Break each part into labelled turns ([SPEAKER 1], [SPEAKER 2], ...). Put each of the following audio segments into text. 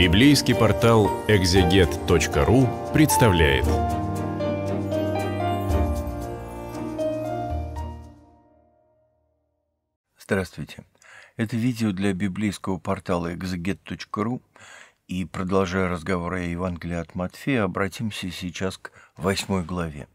[SPEAKER 1] Библейский портал экзегет.ру представляет. Здравствуйте. Это видео для библейского портала экзегет.ру. И продолжая разговор о Евангелии от Матфея, обратимся сейчас к восьмой главе.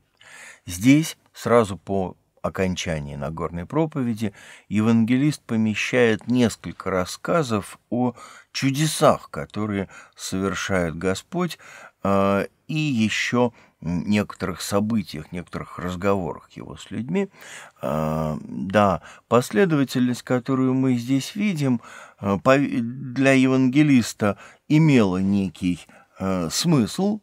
[SPEAKER 1] Здесь, сразу по окончании Нагорной проповеди, евангелист помещает несколько рассказов о чудесах, которые совершает Господь, а, и еще некоторых событиях, некоторых разговорах его с людьми. А, да, последовательность, которую мы здесь видим, а, для евангелиста имела некий смысл,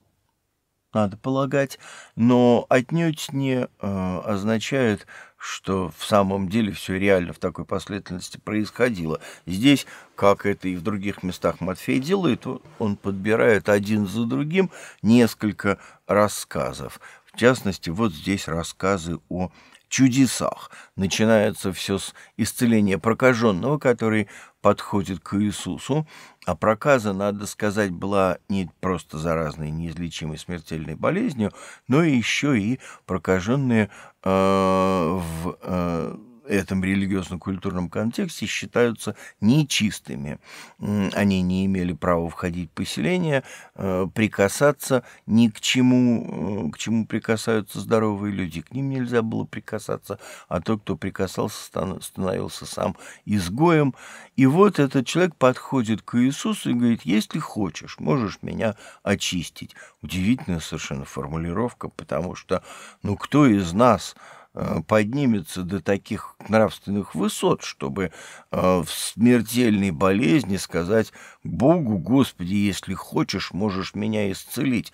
[SPEAKER 1] надо полагать, но отнюдь не э, означает, что в самом деле все реально в такой последовательности происходило. Здесь, как это и в других местах Матфей делает, он подбирает один за другим несколько рассказов. В частности, вот здесь рассказы о чудесах. Начинается все с исцеления прокаженного, который подходит к Иисусу, а проказа, надо сказать, была не просто заразной, неизлечимой смертельной болезнью, но еще и прокаженные э, в... Э, этом религиозно-культурном контексте считаются нечистыми. Они не имели права входить в поселение, э, прикасаться ни к чему, э, к чему прикасаются здоровые люди. К ним нельзя было прикасаться, а тот, кто прикасался, становился сам изгоем. И вот этот человек подходит к Иисусу и говорит, если хочешь, можешь меня очистить. Удивительная совершенно формулировка, потому что, ну, кто из нас Э, поднимется до таких нравственных высот, чтобы э, в смертельной болезни сказать Богу, Господи, если хочешь, можешь меня исцелить.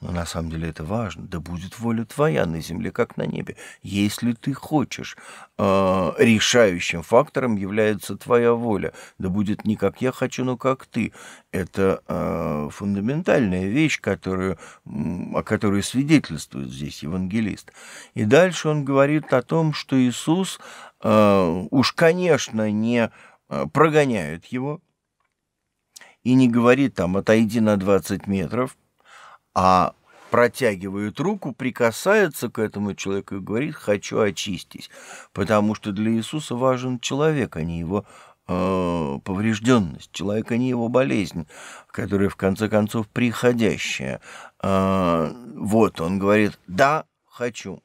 [SPEAKER 1] Но на самом деле это важно. Да будет воля твоя на земле, как на небе, если ты хочешь. Э, решающим фактором является твоя воля. Да будет не как я хочу, но как ты. Это э, фундаментальная вещь, которую, о которой свидетельствует здесь евангелист. И дальше он говорит о том, что Иисус э, уж, конечно, не прогоняет его, и не говорит там «отойди на 20 метров», а протягивает руку, прикасается к этому человеку и говорит «хочу очистить», потому что для Иисуса важен человек, а не его э, поврежденность. Человек, а не его болезнь, которая в конце концов приходящая. Э, вот он говорит «да, хочу»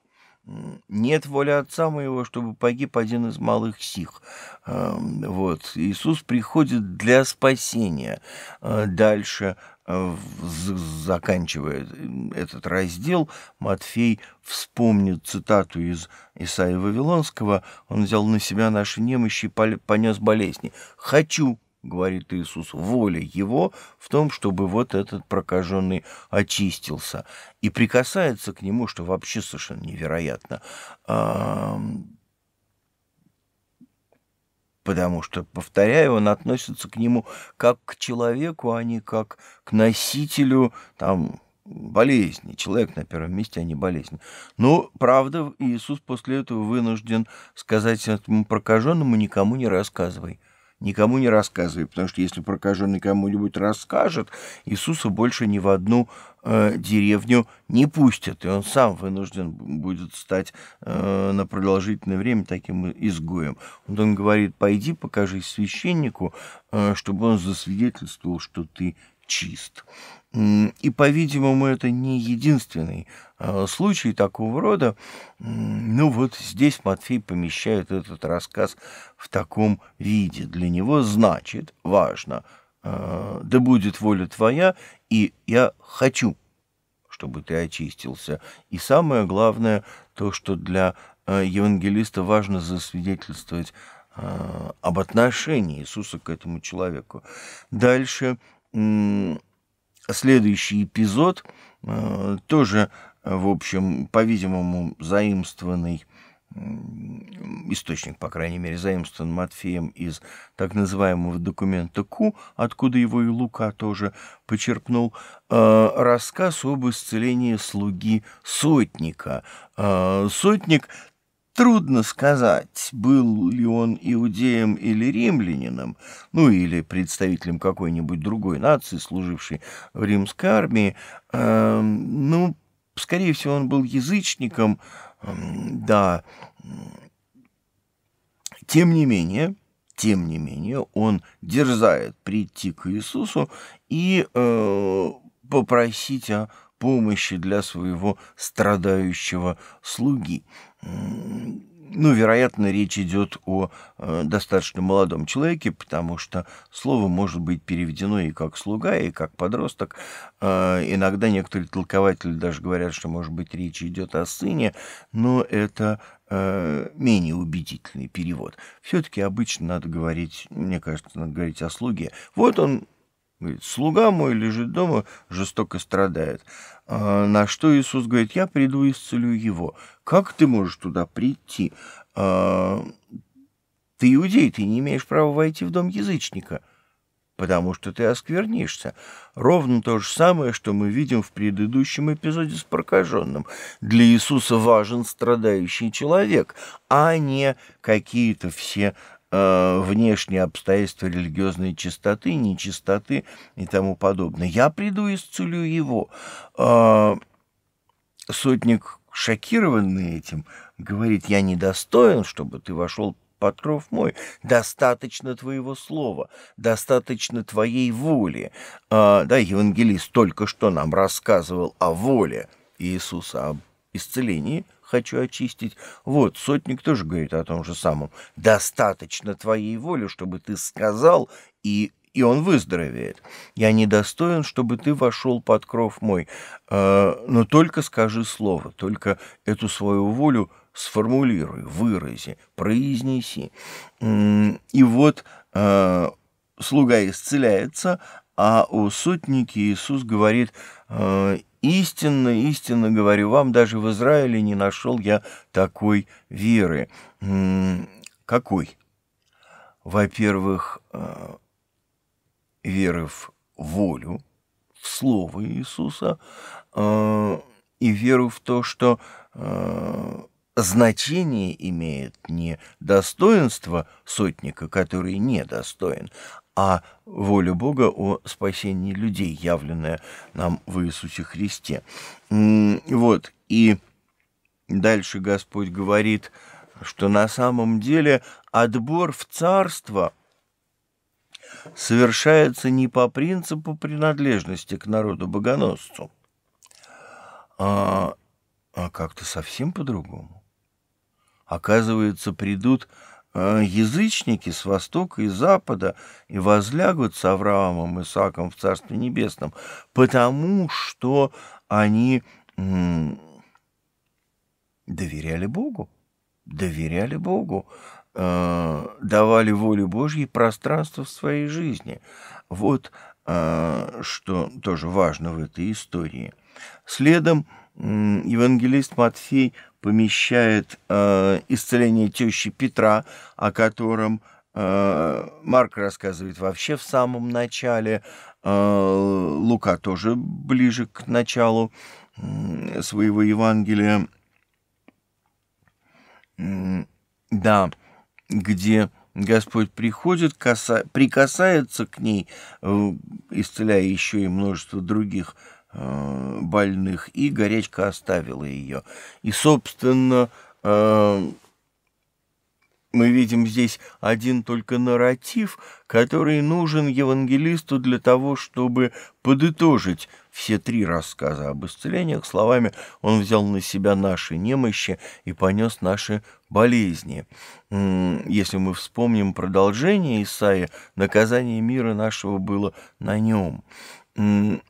[SPEAKER 1] нет воли Отца моего, чтобы погиб один из малых сих. Эм, вот. Иисус приходит для спасения. Э, дальше, э, заканчивая э, этот раздел, Матфей вспомнит цитату из Исаия Вавилонского. Он взял на себя наши немощи и понес болезни. «Хочу говорит Иисус, воля его в том, чтобы вот этот прокаженный очистился. И прикасается к нему, что вообще совершенно невероятно. Потому что, повторяю, он относится к нему как к человеку, а не как к носителю там, болезни. Человек на первом месте, а не болезнь. Но, ну, правда, Иисус после этого вынужден сказать этому прокаженному, никому не рассказывай никому не рассказывай, потому что если прокаженный кому-нибудь расскажет, Иисуса больше ни в одну э, деревню не пустят, и он сам вынужден будет стать э, на продолжительное время таким изгоем. Вот он говорит, пойди покажи священнику, э, чтобы он засвидетельствовал, что ты чист. И, по-видимому, это не единственный а, случай такого рода. Ну вот здесь Матфей помещает этот рассказ в таком виде. Для него значит, важно, а, да будет воля твоя, и я хочу, чтобы ты очистился. И самое главное, то, что для а, евангелиста важно засвидетельствовать об отношении Иисуса к этому человеку. Дальше следующий эпизод, э, тоже, э, в общем, по-видимому, заимствованный источник, по крайней мере, заимствован Матфеем из так называемого документа Ку, откуда его и Лука тоже почерпнул, э, рассказ об исцелении слуги сотника. сотник Трудно сказать, был ли он иудеем или римлянином, ну или представителем какой-нибудь другой нации, служившей в римской армии. Э, ну, скорее всего, он был язычником, э, да. Тем не менее, тем не менее, он дерзает прийти к Иисусу и э, попросить о помощи для своего страдающего слуги. Ну, вероятно, речь идет о э, достаточно молодом человеке, потому что слово может быть переведено и как слуга, и как подросток. Э, иногда некоторые толкователи даже говорят, что, может быть, речь идет о сыне, но это э, менее убедительный перевод. Все-таки обычно надо говорить, мне кажется, надо говорить о слуге. Вот он, Говорит, слуга мой лежит дома, жестоко страдает. А на что Иисус говорит, я приду и исцелю его. Как ты можешь туда прийти? А, ты иудей, ты не имеешь права войти в дом язычника, потому что ты осквернишься. Ровно то же самое, что мы видим в предыдущем эпизоде с прокаженным. Для Иисуса важен страдающий человек, а не какие-то все Э, внешние обстоятельства религиозной чистоты, нечистоты и тому подобное. Я приду и исцелю его. Э, сотник, шокированный этим, говорит, я недостоин, чтобы ты вошел под кров мой. Достаточно твоего слова, достаточно твоей воли. Э, да, евангелист только что нам рассказывал о воле Иисуса, об исцелении – хочу очистить. Вот, сотник тоже говорит о том же самом. Достаточно твоей воли, чтобы ты сказал, и, и он выздоровеет. Я недостоин, чтобы ты вошел под кров мой. Э, но только скажи слово, только эту свою волю сформулируй, вырази, произнеси. И вот э, слуга исцеляется, а у сотники Иисус говорит, э, Истинно, истинно говорю вам, даже в Израиле не нашел я такой веры. Какой? Во-первых, э, веры в волю, в Слово Иисуса, э, и веру в то, что э, значение имеет не достоинство сотника, который недостоин, а воля Бога о спасении людей, явленное нам в Иисусе Христе. Вот, и дальше Господь говорит, что на самом деле отбор в царство совершается не по принципу принадлежности к народу богоносцу, а, а как-то совсем по-другому. Оказывается, придут а язычники с востока и запада и возлягут с Авраамом и Исааком в Царстве Небесном, потому что они доверяли Богу, доверяли Богу, э, давали воле Божьей пространство в своей жизни. Вот э, что тоже важно в этой истории. Следом – евангелист Матфей помещает э, исцеление тещи Петра, о котором э, Марк рассказывает вообще в самом начале, э, Лука тоже ближе к началу э, своего Евангелия. Да, где Господь приходит, каса... прикасается к ней, э, исцеляя еще и множество других э, Э, больных, и горечка оставила ее. И, собственно, э, мы видим здесь один только нарратив, который нужен евангелисту для того, чтобы подытожить все три рассказа об исцелениях. Словами, он взял на себя наши немощи и понес наши болезни. Если мы вспомним продолжение Исаия, наказание мира нашего было на нем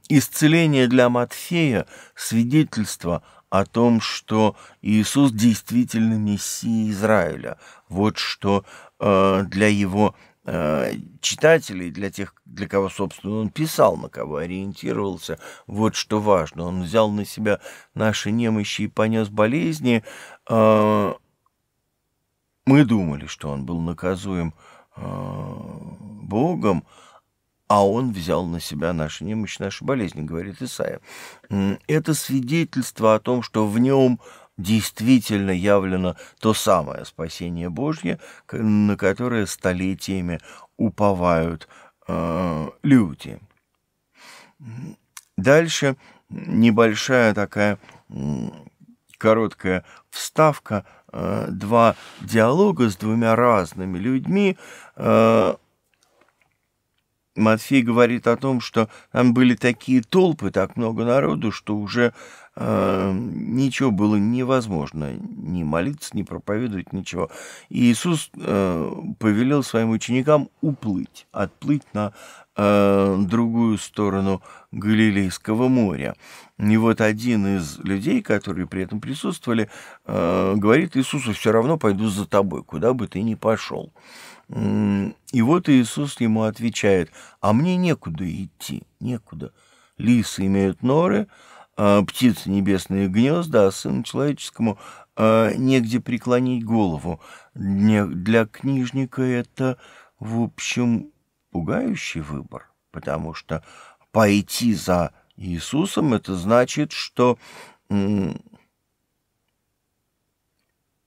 [SPEAKER 1] исцеление для Матфея – свидетельство о том, что Иисус действительно Мессия Израиля. Вот что э, для его э, читателей, для тех, для кого, собственно, он писал, на кого ориентировался, вот что важно. Он взял на себя наши немощи и понес болезни. Э, мы думали, что он был наказуем Богом, а он взял на себя нашу немощь, нашу болезнь, говорит Исаия. Это свидетельство о том, что в нем действительно явлено то самое спасение Божье, на которое столетиями уповают э, люди. Дальше небольшая такая короткая вставка, э, два диалога с двумя разными людьми. Э, Матфей говорит о том, что там были такие толпы, так много народу, что уже э, ничего было невозможно ни молиться, ни проповедовать, ничего. И Иисус э, повелел своим ученикам уплыть, отплыть на э, другую сторону Галилейского моря. И вот один из людей, которые при этом присутствовали, э, говорит Иисусу, все равно пойду за тобой, куда бы ты ни пошел. И вот Иисус ему отвечает, а мне некуда идти, некуда. Лисы имеют норы, а птицы небесные гнезда, а сыну человеческому а, негде преклонить голову. Для книжника это, в общем, пугающий выбор, потому что пойти за Иисусом это значит, что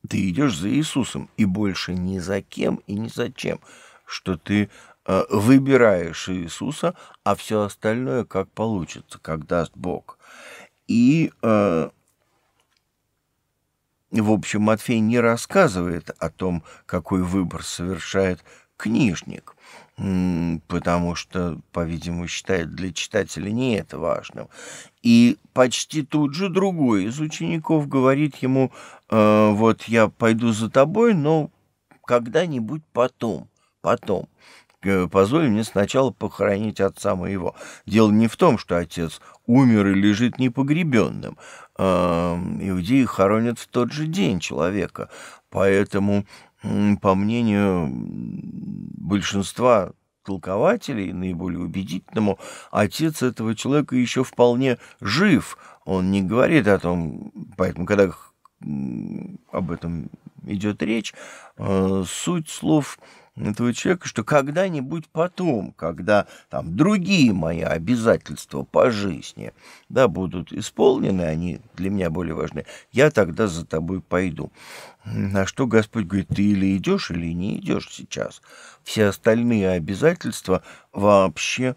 [SPEAKER 1] ты идешь за Иисусом и больше ни за кем и ни за чем, что ты э, выбираешь Иисуса, а все остальное как получится, как даст Бог. И, э, в общем, Матфей не рассказывает о том, какой выбор совершает книжник, потому что, по-видимому, считает для читателя не это важным. И почти тут же другой из учеников говорит ему, э, вот я пойду за тобой, но когда-нибудь потом, потом. Э, позволь мне сначала похоронить отца моего. Дело не в том, что отец умер и лежит непогребенным. Э, иудеи хоронят в тот же день человека, поэтому по мнению большинства толкователей, наиболее убедительному, отец этого человека еще вполне жив. Он не говорит о том, поэтому, когда об этом идет речь, э, суть слов этого человека, что когда-нибудь потом, когда там другие мои обязательства по жизни, да, будут исполнены, они для меня более важны, я тогда за тобой пойду. На что Господь говорит, ты или идешь, или не идешь сейчас. Все остальные обязательства вообще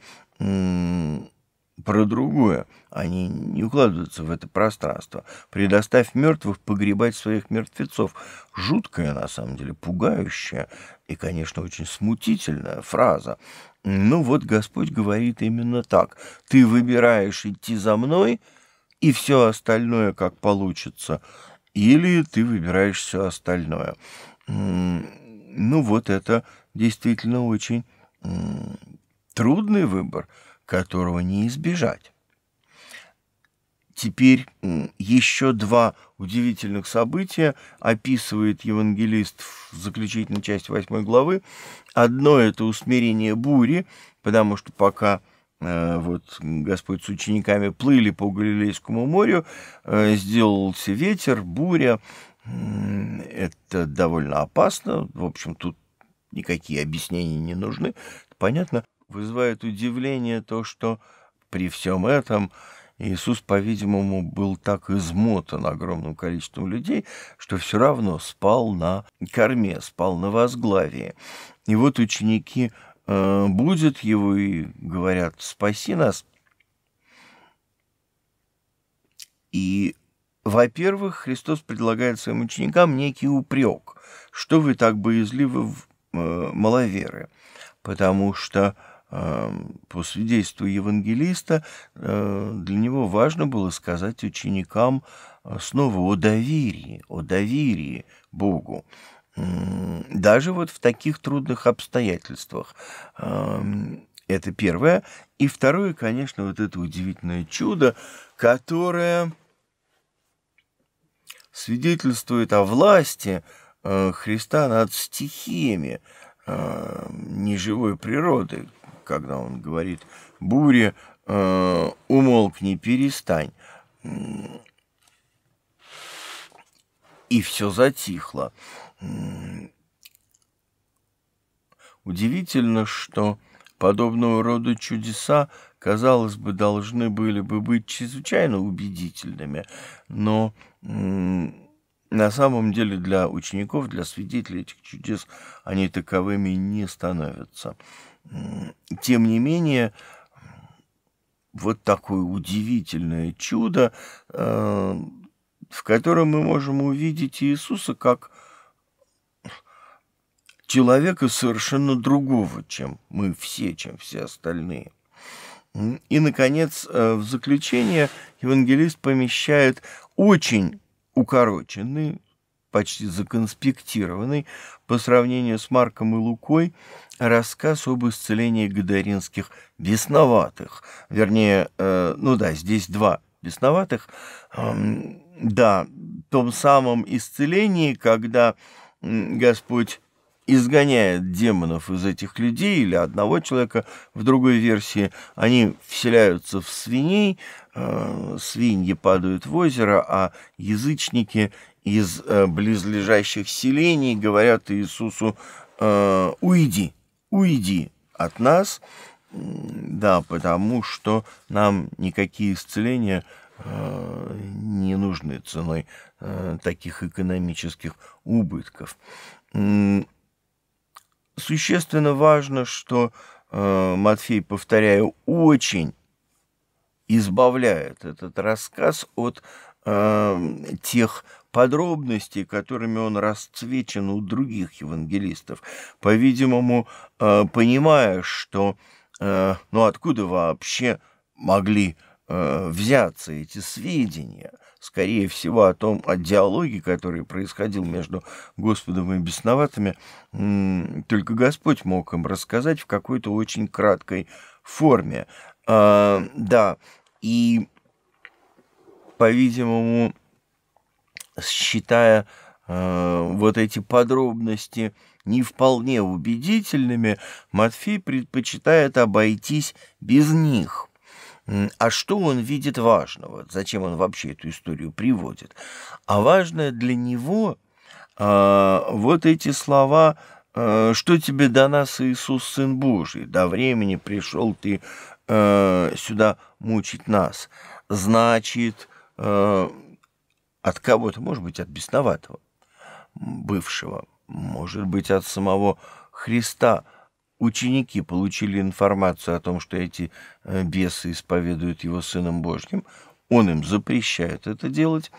[SPEAKER 1] про другое. Они не укладываются в это пространство. Предоставь мертвых погребать своих мертвецов. Жуткая, на самом деле, пугающая и, конечно, очень смутительная фраза. Ну вот Господь говорит именно так. Ты выбираешь идти за мной, и все остальное как получится. Или ты выбираешь все остальное. Ну вот это действительно очень трудный выбор которого не избежать. Теперь еще два удивительных события описывает евангелист в заключительной части 8 главы. Одно – это усмирение бури, потому что пока э, вот Господь с учениками плыли по Галилейскому морю, э, сделался ветер, буря. Это довольно опасно. В общем, тут никакие объяснения не нужны. Понятно вызывает удивление то, что при всем этом Иисус, по-видимому, был так измотан огромным количеством людей, что все равно спал на корме, спал на возглавии. И вот ученики э, будут его и говорят «спаси нас». И, во-первых, Христос предлагает своим ученикам некий упрек, что вы так боязливы в э, маловеры, потому что – по свидетельству евангелиста, э, для него важно было сказать ученикам э, снова о доверии, о доверии Богу. Даже вот в таких трудных обстоятельствах. Это первое. И второе, конечно, вот это удивительное чудо, которое свидетельствует о власти э, Христа над стихиями неживой природы, когда он говорит «Буря, э, умолкни, перестань». И все затихло. Удивительно, что подобного рода чудеса, казалось бы, должны были бы быть чрезвычайно убедительными, но на самом деле для учеников, для свидетелей этих чудес они таковыми не становятся тем не менее, вот такое удивительное чудо, э, в котором мы можем увидеть Иисуса как человека совершенно другого, чем мы все, чем все остальные. И, наконец, э, в заключение евангелист помещает очень укороченный, почти законспектированный по сравнению с Марком и Лукой рассказ об исцелении гадаринских бесноватых. Вернее, э, ну да, здесь два бесноватых. Э, да, том самом исцелении, когда Господь изгоняет демонов из этих людей или одного человека в другой версии. Они вселяются в свиней, э, свиньи падают в озеро, а язычники из э, близлежащих селений говорят Иисусу «Э, «Уйди, уйди от нас», да, потому что нам никакие исцеления э, не нужны ценой таких экономических убытков. Существенно важно, что Матфей, повторяю, очень избавляет этот рассказ от тех подробности, которыми он расцвечен у других евангелистов, по-видимому, э, понимая, что э, ну откуда вообще могли э, взяться эти сведения, скорее всего, о том, о диалоге, который происходил между Господом и бесноватыми, только Господь мог им рассказать в какой-то очень краткой форме. Да, и, по-видимому, считая э, вот эти подробности не вполне убедительными, Матфей предпочитает обойтись без них. А что он видит важного? Зачем он вообще эту историю приводит? А важное для него э, вот эти слова э, «Что тебе до нас, Иисус, Сын Божий? До времени пришел ты э, сюда мучить нас». Значит, э, от кого-то, может быть, от бесноватого, бывшего, может быть, от самого Христа. Ученики получили информацию о том, что эти э, бесы исповедуют его Сыном Божьим. Он им запрещает это делать.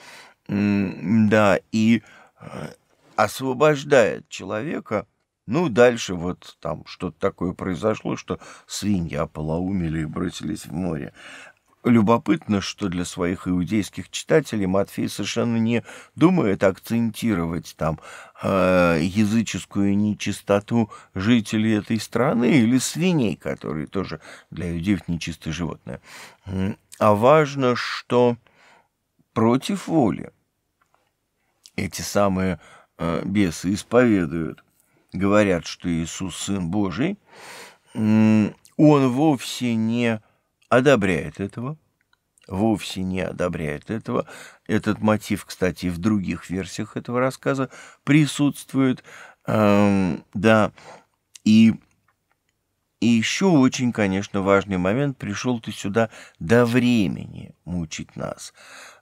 [SPEAKER 1] Да, и э, освобождает человека. Ну, дальше вот там что-то такое произошло, что свиньи ополоумели и бросились в море. Любопытно, что для своих иудейских читателей Матфей совершенно не думает акцентировать там э, языческую нечистоту жителей этой страны или свиней, которые тоже для иудеев нечистое животное. А важно, что против воли эти самые э, бесы исповедуют, говорят, что Иисус Сын Божий, он вовсе не одобряет этого, вовсе не одобряет этого. Этот мотив, кстати, в других версиях этого рассказа присутствует. Эм, да, и... И еще очень, конечно, важный момент. Пришел ты сюда до времени мучить нас.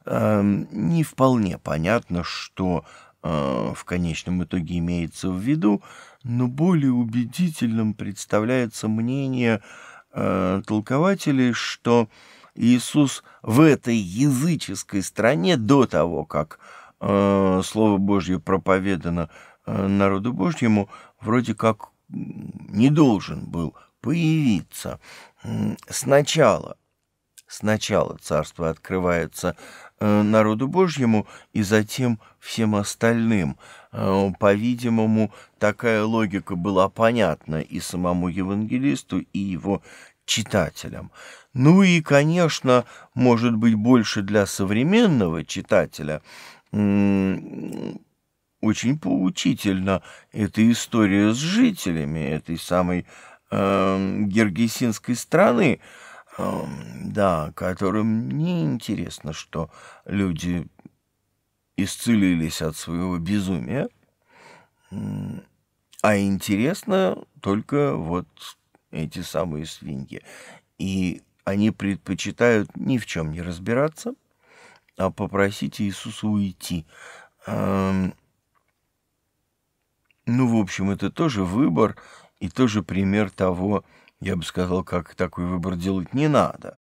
[SPEAKER 1] Эм, не вполне понятно, что э, в конечном итоге имеется в виду, но более убедительным представляется мнение э, толкователей, что Иисус в этой языческой стране до того, как э, Слово Божье проповедано э, народу Божьему, вроде как не должен был появиться сначала Сначала царство открывается э, народу Божьему и затем всем остальным. Э, по-видимому, такая логика была понятна и самому евангелисту, и его читателям. Ну и, конечно, может быть, больше для современного читателя очень поучительно эта история с жителями этой самой э, Гергесинской страны, да, которым не интересно, что люди исцелились от своего безумия, а интересно только вот эти самые свиньи. И они предпочитают ни в чем не разбираться, а попросить Иисуса уйти. Ну, в общем, это тоже выбор и тоже пример того, я бы сказал, как такой выбор делать не надо.